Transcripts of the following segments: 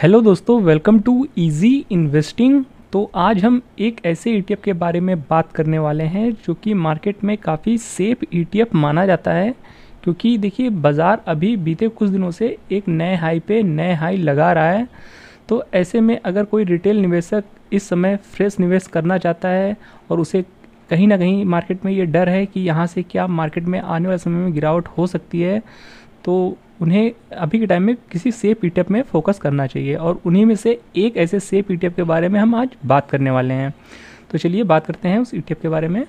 hello दोस्तों welcome to easy investing तो आज हम एक ऐसे ई e के बारे में बात करने वाले हैं जो कि मार्केट में काफ़ी सेफ ई माना जाता है क्योंकि देखिए बाज़ार अभी बीते कुछ दिनों से एक नए हाई पे नए हाई लगा रहा है तो ऐसे में अगर कोई रिटेल निवेशक इस समय फ्रेश निवेश करना चाहता है और उसे कहीं ना कहीं मार्केट में ये डर है कि यहाँ से क्या मार्केट में आने वाले समय में गिरावट हो सकती है तो उन्हें अभी के टाइम में किसी सेफ ई में फोकस करना चाहिए और उन्हीं में से एक ऐसे सेफ ई के बारे में हम आज बात करने वाले हैं तो चलिए बात करते हैं उस ई के बारे में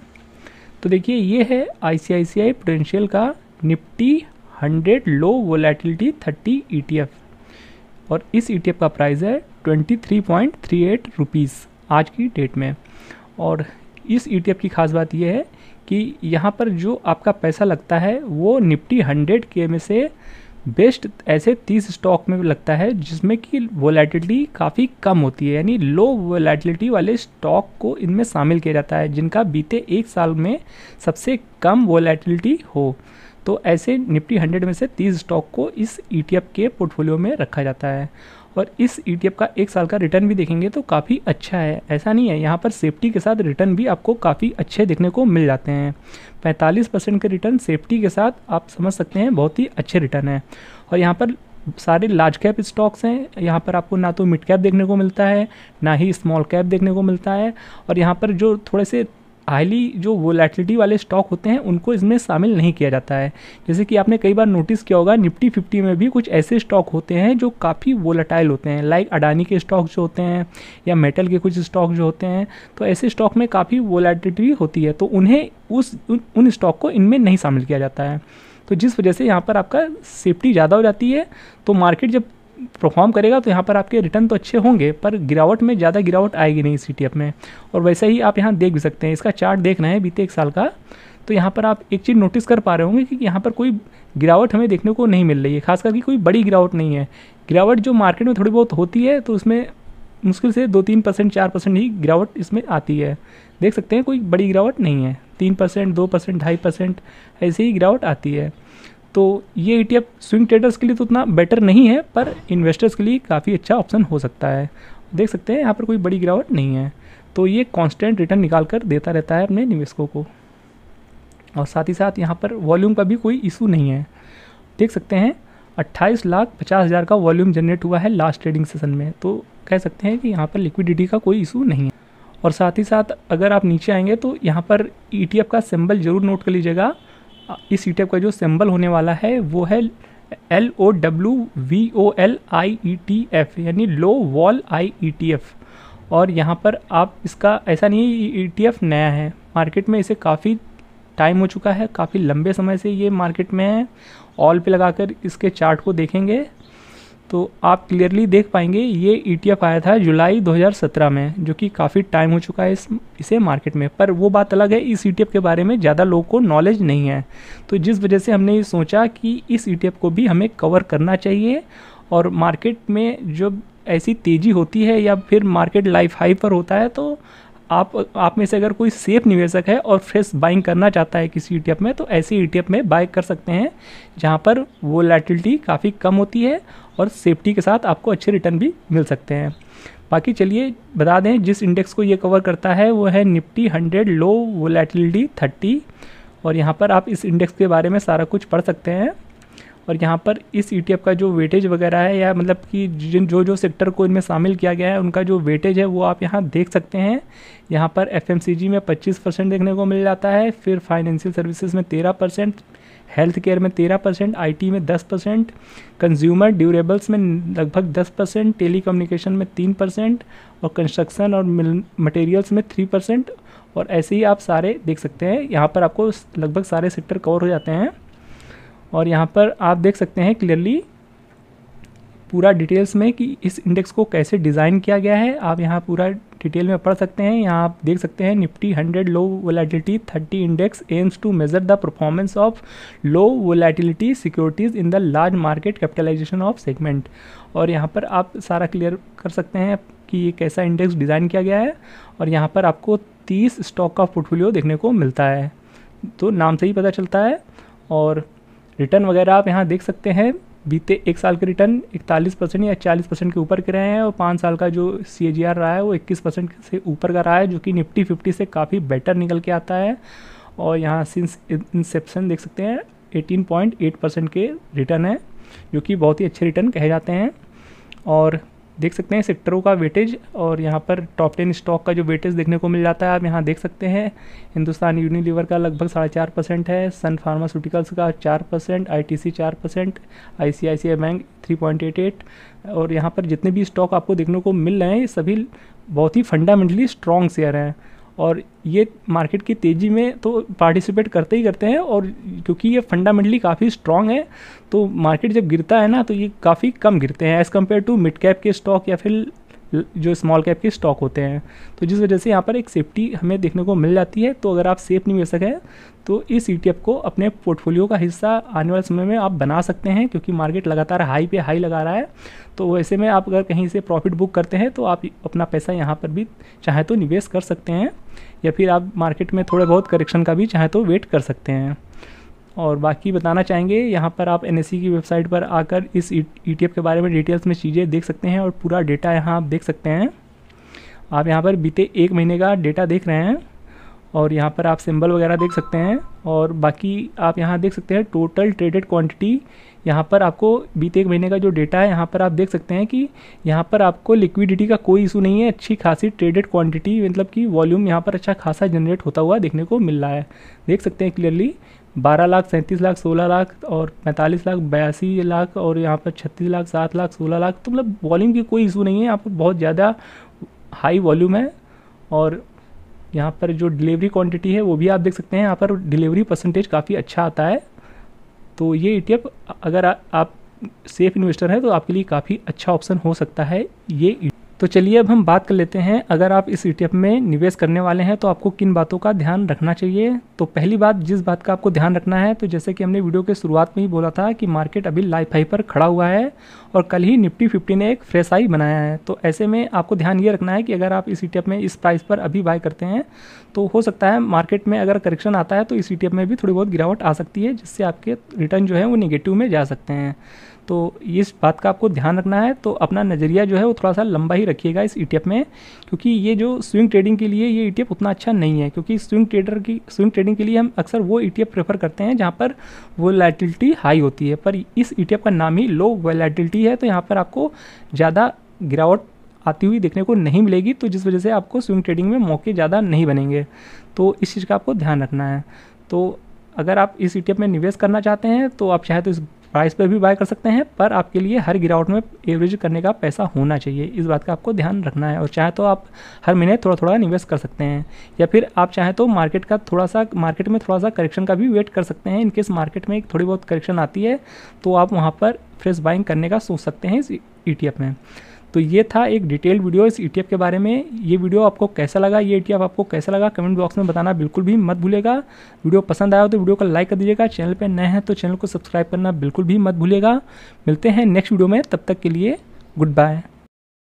तो देखिए ये है I C I C I Prudential का Nifty hundred low volatility thirty E T F और इस ई टी एफ का प्राइस है twenty three point three eight rupees आज की डेट में और इस ई टी एफ की खास बात यह है कि यहाँ पर जो आपका पैसा लगता है वो निफ्टी हंड्रेड के में से बेस्ट ऐसे तीस स्टॉक में भी लगता है जिसमें कि वोलेटिलिटी काफ़ी कम होती है यानी लो वोलेटिलिटी वाले स्टॉक को इनमें शामिल किया जाता है जिनका बीते एक साल में सबसे कम वोलेटिलिटी हो तो ऐसे निफ्टी हंड्रेड में से तीस स्टॉक को इस ई e के पोर्टफोलियो में रखा जाता है और इस ई e का एक साल का रिटर्न भी देखेंगे तो काफ़ी अच्छा है ऐसा नहीं है यहाँ पर सेफ्टी के साथ रिटर्न भी आपको काफ़ी अच्छे देखने को मिल जाते हैं पैंतालीस परसेंट के रिटर्न सेफ्टी के साथ आप समझ सकते हैं बहुत ही अच्छे रिटर्न है और यहाँ पर सारे लार्ज कैप स्टॉक्स हैं यहाँ पर आपको ना तो मिड कैप देखने को मिलता है ना ही स्मॉल कैप देखने को मिलता है और यहाँ पर जो थोड़े से हाईली जो वोलेटिलिटी वाले स्टॉक होते हैं उनको इसमें शामिल नहीं किया जाता है जैसे कि आपने कई बार नोटिस किया होगा निफ्टी फिफ्टी में भी कुछ ऐसे स्टॉक होते हैं जो काफ़ी वोलेटाइल होते हैं लाइक अडानी के स्टॉक जो होते हैं या मेटल के कुछ स्टॉक जो होते हैं तो ऐसे स्टॉक में काफ़ी वोलेटिलिटी होती है तो उन्हें उस उन, उन स्टॉक को इनमें नहीं शामिल किया जाता है तो जिस वजह से यहाँ पर आपका सेफ्टी ज़्यादा हो जाती है तो मार्केट जब परफॉर्म करेगा तो यहाँ पर आपके रिटर्न तो अच्छे होंगे पर गिरावट में ज़्यादा गिरावट आएगी नहीं सी में और वैसे ही आप यहाँ देख भी सकते हैं इसका चार्ट देखना है बीते एक साल का तो यहाँ पर आप एक चीज़ नोटिस कर पा रहे होंगे कि यहाँ पर कोई गिरावट हमें देखने को नहीं मिल रही है खासकर करके कोई बड़ी गिरावट नहीं है गिरावट जो मार्केट में थोड़ी बहुत होती है तो उसमें मुश्किल से दो तीन परसेंट चार परसेंट ही गिरावट इसमें आती है देख सकते हैं कोई बड़ी गिरावट नहीं है तीन परसेंट दो परसेंट ढाई परसेंट ऐसे ही गिरावट आती है तो ये ई स्विंग ट्रेडर्स के लिए तो उतना बेटर नहीं है पर इन्वेस्टर्स के लिए काफ़ी अच्छा ऑप्शन हो सकता है देख सकते हैं यहाँ पर कोई बड़ी गिरावट नहीं है तो ये कांस्टेंट रिटर्न निकाल कर देता रहता है अपने निवेशकों को और साथ ही साथ यहाँ पर वॉल्यूम का भी कोई इशू नहीं है देख सकते हैं अट्ठाईस लाख पचास हज़ार का वॉल्यूम जनरेट हुआ है लास्ट ट्रेडिंग सेशन में तो कह सकते हैं कि यहाँ पर लिक्विडिटी का कोई इशू नहीं है और साथ ही साथ अगर आप नीचे आएंगे तो यहाँ पर ई e का सिंबल ज़रूर नोट कर लीजिएगा इस ई e का जो सिंबल होने वाला है वो है L O W V O L I E T F यानी low vol I E T F और यहाँ पर आप इसका ऐसा नहीं है ई टी एफ नया है मार्केट में इसे काफ़ी टाइम हो चुका है काफ़ी लंबे समय से ये मार्केट में है ऑल पे लगाकर इसके चार्ट को देखेंगे तो आप क्लियरली देख पाएंगे ये ई e आया था जुलाई 2017 में जो कि काफ़ी टाइम हो चुका है इस इसे मार्केट में पर वो बात अलग है इस ई e के बारे में ज़्यादा लोगों को नॉलेज नहीं है तो जिस वजह से हमने ये सोचा कि इस ई e को भी हमें कवर करना चाहिए और मार्केट में जब ऐसी तेज़ी होती है या फिर मार्केट लाइफ हाई पर होता है तो आप आप में से अगर कोई सेफ निवेशक है और फ्रेश बाइंग करना चाहता है किसी ई e में तो ऐसे ई e में बाय कर सकते हैं जहाँ पर वो काफ़ी कम होती है और सेफ्टी के साथ आपको अच्छे रिटर्न भी मिल सकते हैं बाकी चलिए बता दें जिस इंडेक्स को ये कवर करता है वो है निफ्टी हंड्रेड लो वो थर्टी और यहाँ पर आप इस इंडेक्स के बारे में सारा कुछ पढ़ सकते हैं और यहाँ पर इस ई e का जो वेटेज वगैरह है या मतलब कि जिन जो जो सेक्टर को इनमें शामिल किया गया है उनका जो वेटेज है वो आप यहाँ देख सकते हैं यहाँ पर एफ में पच्चीस परसेंट देखने को मिल जाता है फिर फाइनेंशियल सर्विसेज में तेरह परसेंट हेल्थ केयर में तेरह परसेंट आई में दस परसेंट कंज्यूमर ड्यूरेबल्स में लगभग दस परसेंट टेली कम्युनिकेशन में तीन परसेंट और कंस्ट्रक्शन और मटेरियल्स में थ्री परसेंट और ऐसे ही आप सारे देख सकते हैं यहाँ पर आपको लगभग सारे सेक्टर कवर हो जाते हैं और यहाँ पर आप देख सकते हैं क्लियरली पूरा डिटेल्स में कि इस इंडेक्स को कैसे डिज़ाइन किया गया है आप यहाँ पूरा डिटेल में पढ़ सकते हैं यहाँ आप देख सकते हैं Nifty hundred low volatility thirty index aims to measure the performance of low volatility securities in the large market capitalization of segment और यहाँ पर आप सारा क्लियर कर सकते हैं कि ये कैसा इंडेक्स डिज़ाइन किया गया है और यहाँ पर आपको तीस स्टॉक का पोर्टफोलियो देखने को मिलता है तो नाम से ही पता चलता है और रिटर्न वगैरह आप यहाँ देख सकते हैं बीते एक साल के रिटर्न इकतालीस परसेंट या चालीस परसेंट के ऊपर के रहे हैं और पाँच साल का जो सी रहा है वो इक्कीस परसेंट से ऊपर का रहा है जो कि निफ्टी फिफ्टी से काफ़ी बेटर निकल के आता है और यहाँ सिंस इंसेप्शन देख सकते हैं 18.8 परसेंट के रिटर्न है जो कि बहुत ही अच्छे रिटर्न कहे जाते हैं और देख सकते हैं सेक्टरों का वेटेज और यहाँ पर टॉप टेन स्टॉक का जो वेटेज देखने को मिल जाता है आप यहाँ देख सकते हैं हिंदुस्तान यूनिलीवर का लगभग साढ़े चार परसेंट है सन फार्मास्यूटिकल्स का चार परसेंट आई टी सी चार percent I C I C I bank three point eight eight और यहाँ पर जितने भी स्टॉक आपको देखने को मिल रहे हैं ये सभी बहुत ही फंडामेंटली स्ट्रॉन्ग शेयर हैं और ये मार्केट की तेज़ी में तो पार्टिसिपेट करते ही करते हैं और क्योंकि ये फंडामेंटली काफ़ी स्ट्रांग है तो मार्केट जब गिरता है ना तो ये काफ़ी कम गिरते हैं as compare to mid cap के स्टॉक या फिर जो स्मॉल कैप के स्टॉक होते हैं तो जिस वजह से यहाँ पर एक सेफ्टी हमें देखने को मिल जाती है तो अगर आप सेफ नहीं मिल सकें तो इस ई e को अपने पोर्टफोलियो का हिस्सा आने वाले समय में आप बना सकते हैं क्योंकि मार्केट लगातार हाई पे हाई लगा रहा है तो वैसे में आप अगर कहीं से प्रॉफिट बुक करते हैं तो आप अपना पैसा यहाँ पर भी चाहे तो निवेश कर सकते हैं या फिर आप मार्केट में थोड़े बहुत करेक्शन का भी चाहे तो वेट कर सकते हैं और बाकी बताना चाहेंगे यहाँ पर आप एन e की वेबसाइट पर आकर इस ई e के बारे में डिटेल्स में चीज़ें देख सकते हैं और पूरा डेटा यहाँ आप देख सकते हैं आप यहाँ पर बीते एक महीने का डेटा देख रहे हैं और यहाँ पर आप सिंबल वगैरह देख सकते हैं और बाकी आप यहाँ देख सकते हैं टोटल ट्रेडेड क्वांटिटी यहाँ पर आपको बीते एक महीने का जो डेटा है यहाँ पर आप देख सकते हैं कि यहाँ पर आपको लिक्विडिटी का कोई इशू नहीं है अच्छी खासी ट्रेडेड क्वांटिटी मतलब कि वॉल्यूम यहाँ पर अच्छा खासा जनरेट होता हुआ देखने को मिल रहा है देख सकते हैं क्लियरली बारह लाख सैंतीस लाख सोलह लाख और पैंतालीस लाख बयासी लाख और यहाँ पर छत्तीस लाख सात लाख सोलह लाख तो मतलब वॉल्यूम की कोई इशू नहीं है यहाँ पर बहुत ज़्यादा हाई वॉल्यूम है और यहाँ पर जो डिलीवरी क्वांटिटी है वो भी आप देख सकते हैं यहाँ पर डिलीवरी परसेंटेज काफ़ी अच्छा आता है तो ये ई e अगर आ, आप सेफ इन्वेस्टर हैं तो आपके लिए काफ़ी अच्छा ऑप्शन हो सकता है ये e तो चलिए अब हम बात कर लेते हैं अगर आप इस ई e में निवेश करने वाले हैं तो आपको किन बातों का ध्यान रखना चाहिए तो पहली बात जिस बात का आपको ध्यान रखना है तो जैसे कि हमने वीडियो के शुरुआत में ही बोला था कि मार्केट अभी लाइफ हाई पर खड़ा हुआ है और कल ही निफ्टी फिफ्टी ने एक फ्रेश हाई बनाया है तो ऐसे में आपको ध्यान ये रखना है कि अगर आप इस ई e में इस प्राइस पर अभी बाय करते हैं तो हो सकता है मार्केट में अगर करेक्शन आता है तो इस ई e में भी थोड़ी बहुत गिरावट आ सकती है जिससे आपके रिटर्न जो है वो निगेटिव में जा सकते हैं तो इस बात का आपको ध्यान रखना है तो अपना नज़रिया जो है वो थोड़ा सा लंबा ही रखिएगा इस ई e में क्योंकि ये जो स्विंग ट्रेडिंग के लिए ये ई e उतना अच्छा नहीं है क्योंकि स्विंग ट्रेडर की स्विंग ट्रेडिंग के लिए हम अक्सर वो ई e प्रेफर करते हैं जहाँ पर वो हाई होती है पर इस ई का नाम ही लो वोलेटिलिटी है तो यहाँ पर आपको ज़्यादा गिरावट आती हुई देखने को नहीं मिलेगी तो जिस वजह से आपको स्विंग ट्रेडिंग में मौके ज़्यादा नहीं बनेंगे तो इस चीज़ का आपको ध्यान रखना है तो अगर आप इस ई में निवेश करना चाहते हैं तो आप चाहे तो इस प्राइस पर भी बाय कर सकते हैं पर आपके लिए हर गिरावट में एवरेज करने का पैसा होना चाहिए इस बात का आपको ध्यान रखना है और चाहे तो आप हर महीने थोड़ा थोड़ा निवेश कर सकते हैं या फिर आप चाहें तो मार्केट का थोड़ा सा मार्केट में थोड़ा सा करेक्शन का भी वेट कर सकते हैं इनकेस मार्केट में एक थोड़ी बहुत करेक्शन आती है तो आप वहाँ पर फ्रेश बाइंग करने का सोच सकते हैं इस ई e में तो ये था एक डिटेल्ड वीडियो इस ई e के बारे में ये वीडियो आपको कैसा लगा ये ई e आपको कैसा लगा कमेंट बॉक्स में बताना बिल्कुल भी मत भूलेगा वीडियो पसंद आया हो तो वीडियो को लाइक कर दीजिएगा चैनल पर नए हैं तो चैनल को सब्सक्राइब करना बिल्कुल भी मत भूलेगा मिलते हैं नेक्स्ट वीडियो में तब तक के लिए गुड बाय